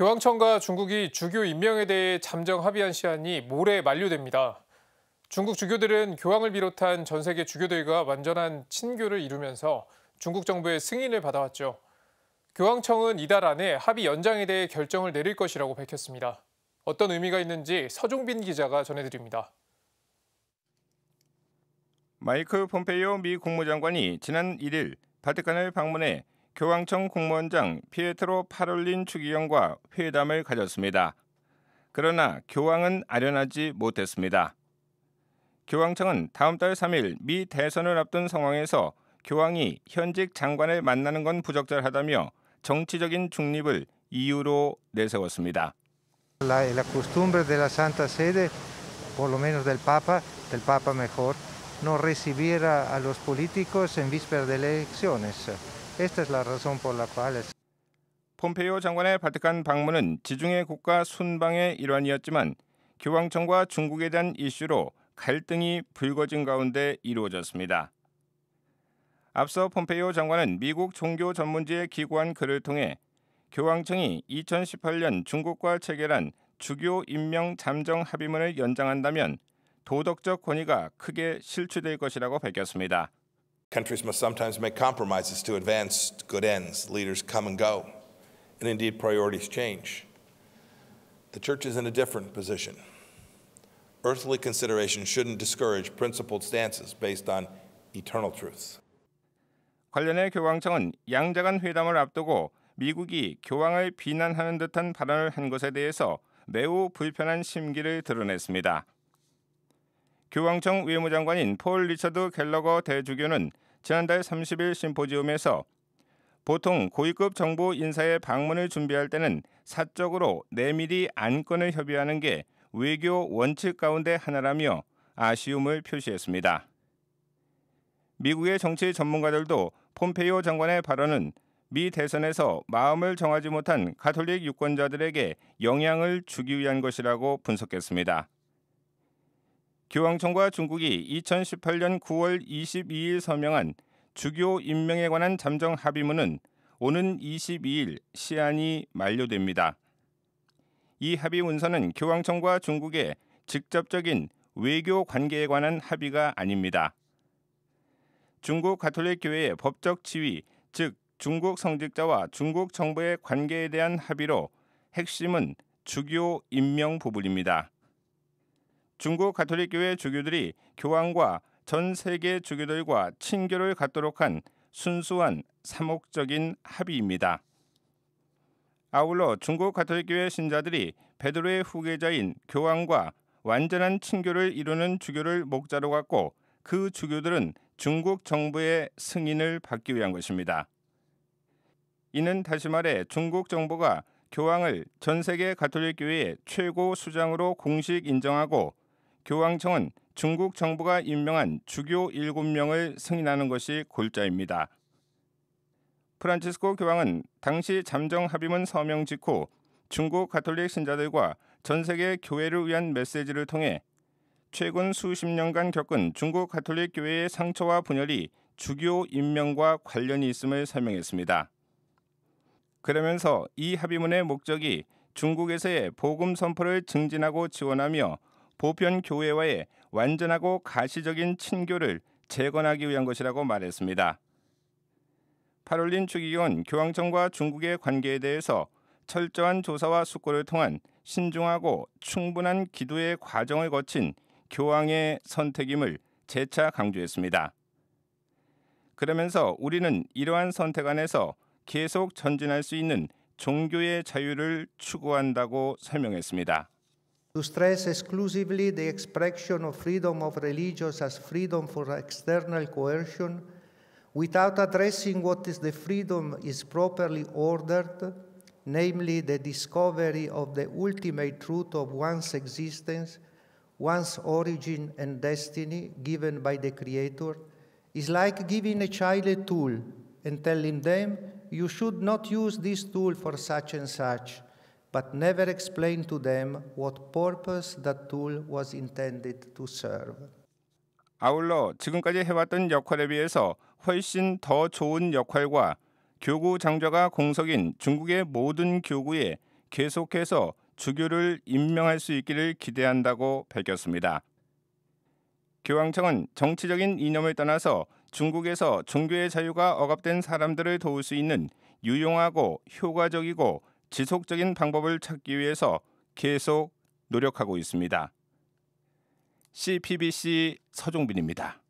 교황청과 중국이 주교 임명에 대해 잠정 합의한 시한이 모레 만료됩니다. 중국 주교들은 교황을 비롯한 전 세계 주교들과 완전한 친교를 이루면서 중국 정부의 승인을 받아왔죠. 교황청은 이달 안에 합의 연장에 대해 결정을 내릴 것이라고 밝혔습니다. 어떤 의미가 있는지 서종빈 기자가 전해드립니다. 마이크 폼페이오 미 국무장관이 지난 1일 바티칸을 방문해 교황청 공무원장 피에트로 파롤린 추기경과 회담을 가졌습니다. 그러나 교황은 아련하지 못했습니다. 교황청은 다음 달 3일 미 대선을 앞둔 상황에서 교황이 현직 장관을 만나는 건 부적절하다며 정치적인 중립을 이유로 내세웠습니다. La, la costumbre de la Santa Sede, por lo menos del Papa, del Papa mejor, no recibir a, a los políticos en vísperas de elecciones. 폼페이오 장관의 바탁한 방문은 지중해 국가 순방의 일환이었지만 교황청과 중국에 대한 이슈로 갈등이 불거진 가운데 이루어졌습니다. 앞서 폼페이오 장관은 미국 종교 전문지에 기고한 글을 통해 교황청이 2018년 중국과 체결한 주교 임명 잠정 합의문을 연장한다면 도덕적 권위가 크게 실추될 것이라고 밝혔습니다. Countries must sometimes make compromises to advance good ends. Leaders come and go, and indeed, priorities change. The church is in a different position. Earthly considerations shouldn't discourage principled stances based on eternal truths. 관련해 교황청은 양자간 회담을 앞두고 미국이 교황을 비난하는 듯한 발언을 한 것에 대해서 매우 불편한 심기를 드러냈습니다. 교황청 외무장관인 폴 리처드 갤러거 대주교는 지난달 30일 심포지움에서 보통 고위급 정부 인사의 방문을 준비할 때는 사적으로 내밀히 안건을 협의하는 게 외교 원칙 가운데 하나라며 아쉬움을 표시했습니다. 미국의 정치 전문가들도 폼페이오 장관의 발언은 미 대선에서 마음을 정하지 못한 가톨릭 유권자들에게 영향을 주기 위한 것이라고 분석했습니다. 교황청과 중국이 2018년 9월 22일 서명한 주교 임명에 관한 잠정 합의문은 오는 22일 시한이 만료됩니다. 이 합의 문서는 교황청과 중국의 직접적인 외교 관계에 관한 합의가 아닙니다. 중국 가톨릭 교회의 법적 지위, 즉 중국 성직자와 중국 정부의 관계에 대한 합의로 핵심은 주교 임명 부분입니다. 중국 가톨릭 교회 주교들이 교황과 전 세계 주교들과 친교를 갖도록 한 순수한 사목적인 합의입니다. 아울러 중국 가톨릭 교회 신자들이 베드로의 후계자인 교황과 완전한 친교를 이루는 주교를 목자로 갖고 그 주교들은 중국 정부의 승인을 받기 위한 것입니다. 이는 다시 말해 중국 정부가 교황을 전 세계 가톨릭 교회의 최고 수장으로 공식 인정하고 교황청은 중국 정부가 임명한 주교 7명을 승인하는 것이 골자입니다. 프란치스코 교황은 당시 잠정 합의문 서명 직후 중국 가톨릭 신자들과 전 세계 교회를 위한 메시지를 통해 최근 수십 년간 겪은 중국 가톨릭 교회의 상처와 분열이 주교 임명과 관련이 있음을 설명했습니다. 그러면서 이 합의문의 목적이 중국에서의 복음 선포를 증진하고 지원하며 보편 교회와의 완전하고 가시적인 친교를 재건하기 위한 것이라고 말했습니다. 팔올린 추기경은 교황청과 중국의 관계에 대해서 철저한 조사와 숙고를 통한 신중하고 충분한 기도의 과정을 거친 교황의 선택임을 재차 강조했습니다. 그러면서 우리는 이러한 선택 안에서 계속 전진할 수 있는 종교의 자유를 추구한다고 설명했습니다. to stress exclusively the expression of freedom of religious as freedom for external coercion without addressing what is the freedom is properly ordered, namely the discovery of the ultimate truth of one's existence, one's origin and destiny given by the Creator, is like giving a child a tool and telling them, you should not use this tool for such and such but never explained to them what purpose that tool was intended to serve. 아울러 지금까지 해왔던 역할에 비해서 훨씬 더 좋은 역할과 교구 장좌가 공석인 중국의 모든 교구에 계속해서 주교를 임명할 수 있기를 기대한다고 밝혔습니다. 교황청은 정치적인 이념을 떠나서 중국에서 종교의 자유가 억압된 사람들을 도울 수 있는 유용하고 효과적이고 지속적인 방법을 찾기 위해서 계속 노력하고 있습니다. CPBC 서종빈입니다.